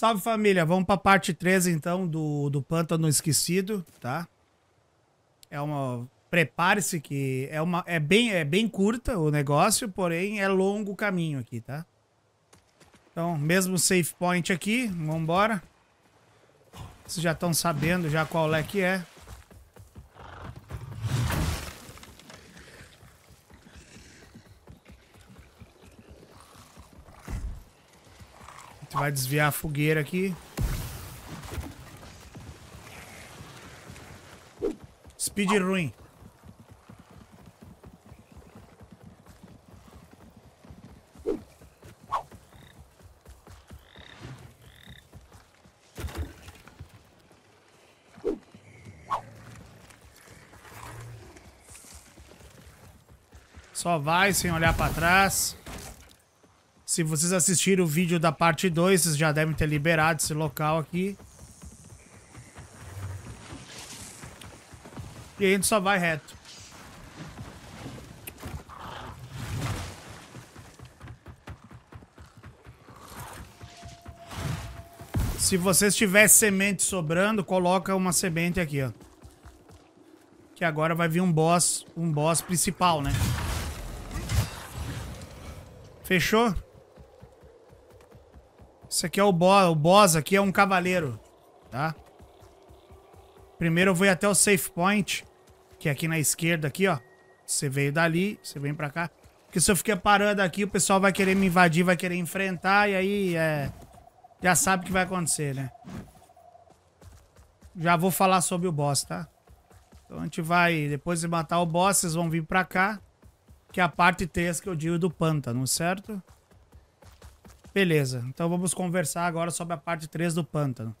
Salve família, vamos para a parte 3 então do, do Pântano Esquecido, tá? É uma. Prepare-se que é, uma, é, bem, é bem curta o negócio, porém é longo o caminho aqui, tá? Então, mesmo safe point aqui, vamos embora. Vocês já estão sabendo já qual é que é. Vai desviar a fogueira aqui. Speed ruim. Só vai sem olhar para trás. Se vocês assistiram o vídeo da parte 2, vocês já devem ter liberado esse local aqui. E a gente só vai reto. Se vocês tiver semente sobrando, coloca uma semente aqui, ó. Que agora vai vir um boss, um boss principal, né? Fechou? Isso aqui é o boss. O boss aqui é um cavaleiro, tá? Primeiro eu vou ir até o safe point, que é aqui na esquerda aqui, ó. Você veio dali, você vem pra cá. Porque se eu ficar parando aqui, o pessoal vai querer me invadir, vai querer enfrentar, e aí é... Já sabe o que vai acontecer, né? Já vou falar sobre o boss, tá? Então a gente vai... Depois de matar o boss, vocês vão vir pra cá. Que é a parte 3 que eu digo do pântano, Certo? Beleza, então vamos conversar agora sobre a parte 3 do pântano.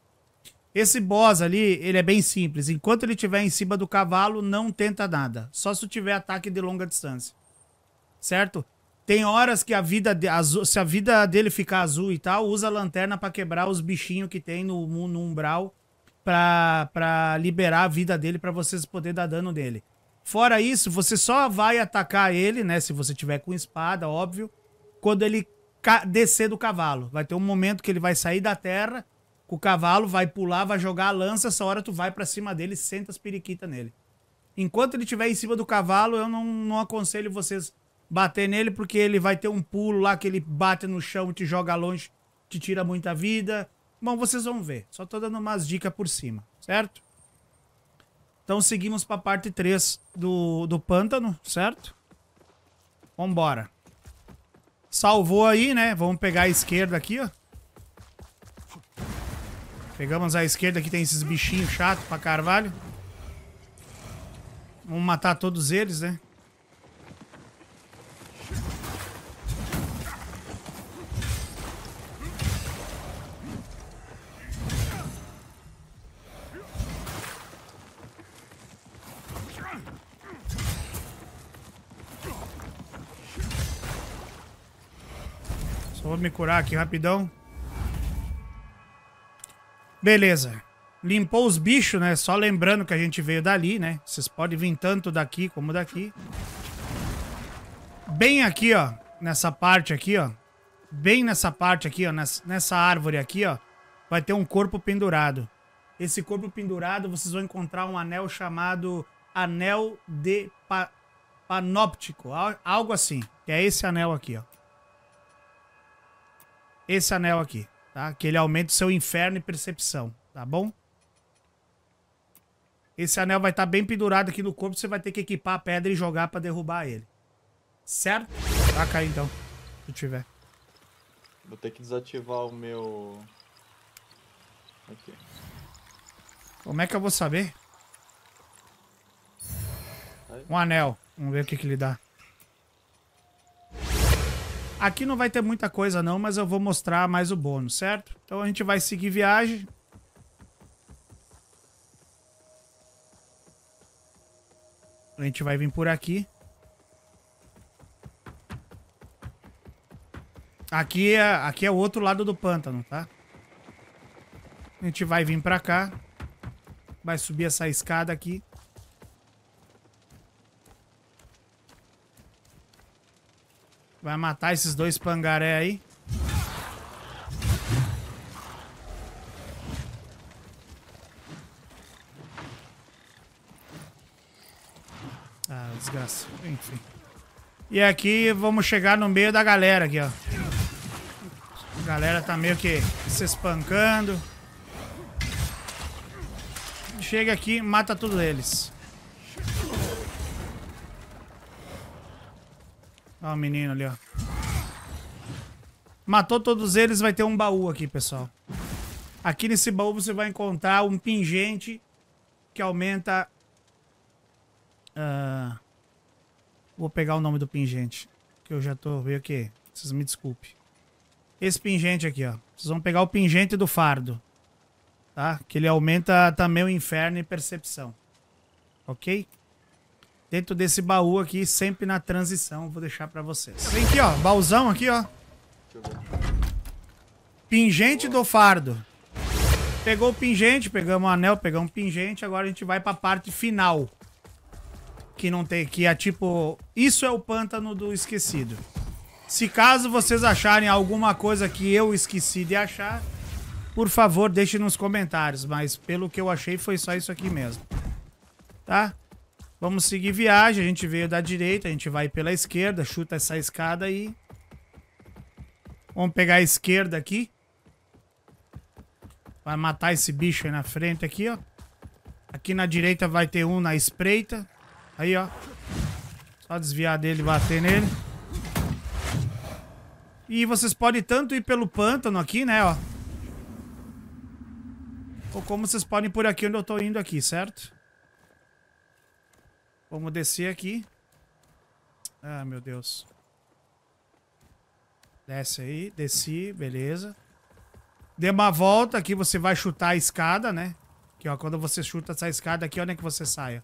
Esse boss ali, ele é bem simples. Enquanto ele estiver em cima do cavalo, não tenta nada. Só se tiver ataque de longa distância. Certo? Tem horas que a vida de, azul, se a vida dele ficar azul e tal, usa a lanterna para quebrar os bichinhos que tem no, no umbral pra, liberar a vida dele para vocês poderem dar dano nele. Fora isso, você só vai atacar ele, né? Se você tiver com espada, óbvio. Quando ele descer do cavalo. Vai ter um momento que ele vai sair da terra, o cavalo vai pular, vai jogar a lança, essa hora tu vai para cima dele e senta as periquitas nele. Enquanto ele estiver em cima do cavalo, eu não, não aconselho vocês bater nele, porque ele vai ter um pulo lá que ele bate no chão, te joga longe, te tira muita vida. Bom, vocês vão ver. Só tô dando umas dicas por cima, certo? Então seguimos para a parte 3 do, do pântano, certo? Vambora. Salvou aí, né? Vamos pegar a esquerda aqui, ó. Pegamos a esquerda que tem esses bichinhos chato pra carvalho. Vamos matar todos eles, né? Vou me curar aqui rapidão. Beleza. Limpou os bichos, né? Só lembrando que a gente veio dali, né? Vocês podem vir tanto daqui como daqui. Bem aqui, ó. Nessa parte aqui, ó. Bem nessa parte aqui, ó. Nessa árvore aqui, ó. Vai ter um corpo pendurado. Esse corpo pendurado, vocês vão encontrar um anel chamado Anel de pa Panóptico. Algo assim. Que é esse anel aqui, ó esse anel aqui, tá? Que ele aumenta o seu inferno e percepção, tá bom? Esse anel vai estar tá bem pendurado aqui no corpo, você vai ter que equipar a pedra e jogar pra derrubar ele. Certo? Vai cair então, se tiver. Vou ter que desativar o meu... Aqui. Como é que eu vou saber? Um anel. Vamos ver o que que ele dá. Aqui não vai ter muita coisa não, mas eu vou mostrar mais o bônus, certo? Então a gente vai seguir viagem. A gente vai vir por aqui. Aqui é, aqui é o outro lado do pântano, tá? A gente vai vir pra cá. Vai subir essa escada aqui. Vai matar esses dois pangaré aí. Ah, desgraça. Enfim. E aqui vamos chegar no meio da galera aqui, ó. A galera tá meio que se espancando. Chega aqui, mata todos eles. Olha o menino ali, ó. Matou todos eles, vai ter um baú aqui, pessoal. Aqui nesse baú você vai encontrar um pingente que aumenta... Uh... Vou pegar o nome do pingente, que eu já tô meio que... Vocês me desculpem. Esse pingente aqui, ó. Vocês vão pegar o pingente do fardo. Tá? Que ele aumenta também o inferno e percepção. Ok? dentro desse baú aqui, sempre na transição. Vou deixar pra vocês. Vem aqui, ó. Baúzão aqui, ó. Pingente do fardo. Pegou o pingente, pegamos o anel, pegamos o pingente. Agora a gente vai pra parte final. Que não tem, que é tipo... Isso é o pântano do esquecido. Se caso vocês acharem alguma coisa que eu esqueci de achar, por favor, deixe nos comentários. Mas pelo que eu achei, foi só isso aqui mesmo. Tá? Vamos seguir viagem. A gente veio da direita, a gente vai pela esquerda, chuta essa escada aí. Vamos pegar a esquerda aqui. Vai matar esse bicho aí na frente aqui, ó. Aqui na direita vai ter um na espreita. Aí, ó. Só desviar dele e bater nele. E vocês podem tanto ir pelo pântano aqui, né, ó. Ou como vocês podem ir por aqui onde eu tô indo aqui, certo? Vamos descer aqui. Ah, meu Deus. Desce aí, desci, beleza. Dê uma volta aqui, você vai chutar a escada, né? Aqui, ó, quando você chuta essa escada aqui, onde é que você sai,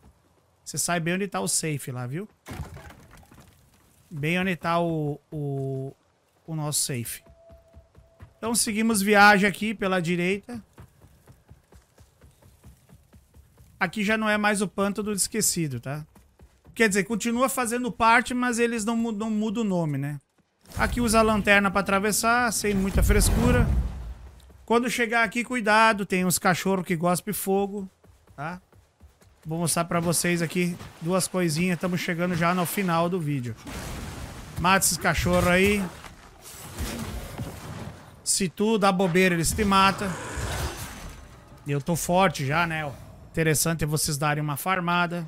Você sai bem onde tá o safe lá, viu? Bem onde tá o, o, o nosso safe. Então seguimos viagem aqui pela direita. Aqui já não é mais o pântano do esquecido, tá? Quer dizer, continua fazendo parte, mas eles não mudam, não mudam o nome, né? Aqui usa a lanterna para atravessar, sem muita frescura. Quando chegar aqui, cuidado, tem uns cachorros que gospe fogo, tá? Vou mostrar para vocês aqui duas coisinhas, estamos chegando já no final do vídeo. Mata esses cachorros aí. Se tu dá bobeira, eles te matam. Eu tô forte já, né? Interessante é vocês darem uma farmada.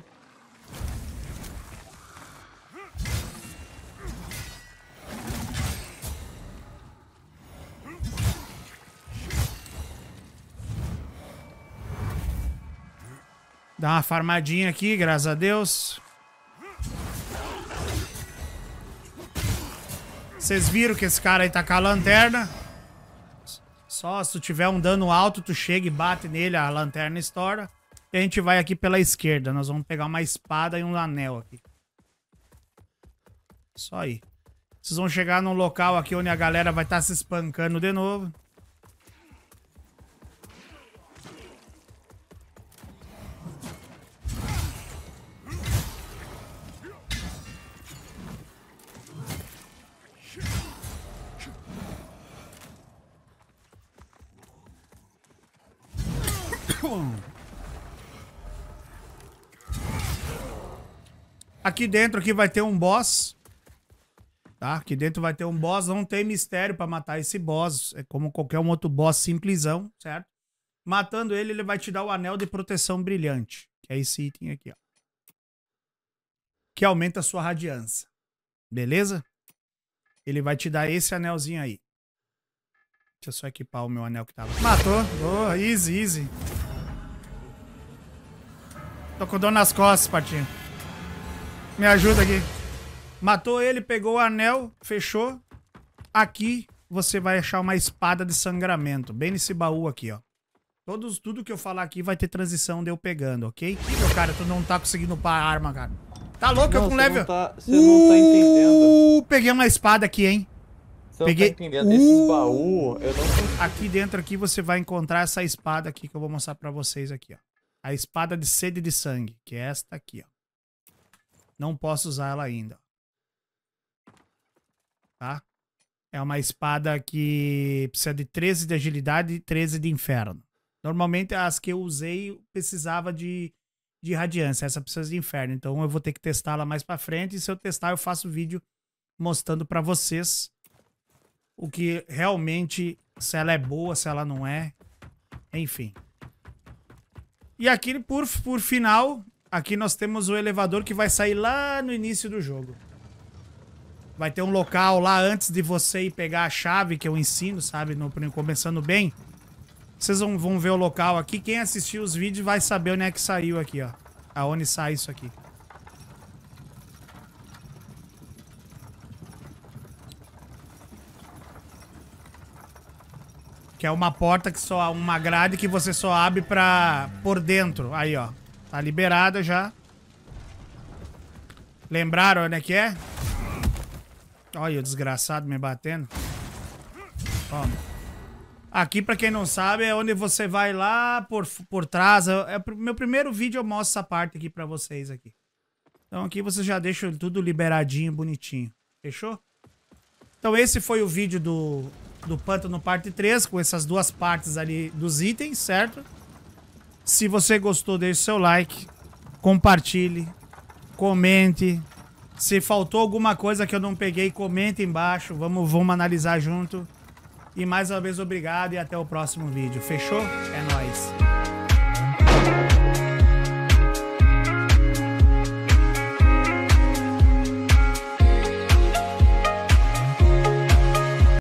Dá uma farmadinha aqui, graças a Deus. Vocês viram que esse cara aí tá com a lanterna. Só se tu tiver um dano alto, tu chega e bate nele, a lanterna estoura. E a gente vai aqui pela esquerda. Nós vamos pegar uma espada e um anel aqui. Só aí. Vocês vão chegar num local aqui onde a galera vai estar tá se espancando de novo. Aqui dentro aqui vai ter um boss. Tá? Aqui dentro vai ter um boss. Não tem mistério pra matar esse boss. É como qualquer um outro boss simplesão, certo? Matando ele, ele vai te dar o anel de proteção brilhante. Que é esse item aqui, ó. Que aumenta a sua radiância. Beleza? Ele vai te dar esse anelzinho aí. Deixa eu só equipar o meu anel que tava. Matou. Oh, easy, easy. Tô com dor nas costas, Patinho. Me ajuda aqui. Matou ele, pegou o anel, fechou. Aqui você vai achar uma espada de sangramento, bem nesse baú aqui, ó. Todos, tudo que eu falar aqui vai ter transição de eu pegando, ok? Meu cara, tu não tá conseguindo upar a arma, cara. Tá louco? Não, eu com level... Tá- não tá, você uh, não tá entendendo. Peguei uma espada aqui, hein? Você peguei... não tá entendendo. Uh, baú, eu não... Aqui dentro aqui você vai encontrar essa espada aqui que eu vou mostrar pra vocês aqui, ó. A espada de sede de sangue, que é esta aqui, ó. Não posso usar ela ainda. Tá? É uma espada que precisa de 13 de agilidade e 13 de inferno. Normalmente as que eu usei precisava de, de radiância. Essa precisa de inferno. Então eu vou ter que testá-la mais pra frente. E se eu testar, eu faço vídeo mostrando para vocês o que realmente, se ela é boa, se ela não é. Enfim. E aqui, por, por final, aqui nós temos o elevador que vai sair lá no início do jogo. Vai ter um local lá antes de você ir pegar a chave, que eu ensino, sabe? No, começando bem. Vocês vão, vão ver o local aqui. Quem assistiu os vídeos vai saber onde é que saiu aqui, ó. Aonde sai isso aqui. Que é uma porta que só. Uma grade que você só abre pra. por dentro. Aí, ó. Tá liberada já. Lembraram onde é que é? Olha o desgraçado me batendo. Toma. Aqui, pra quem não sabe, é onde você vai lá por, por trás. É, é meu primeiro vídeo eu mostro essa parte aqui pra vocês aqui. Então aqui você já deixa tudo liberadinho, bonitinho. Fechou? Então esse foi o vídeo do, do Pântano Parte 3, com essas duas partes ali dos itens, certo? Se você gostou, deixe seu like, compartilhe, comente. Se faltou alguma coisa que eu não peguei, comente embaixo. Vamos, vamos analisar junto. E mais uma vez, obrigado e até o próximo vídeo. Fechou? É nóis!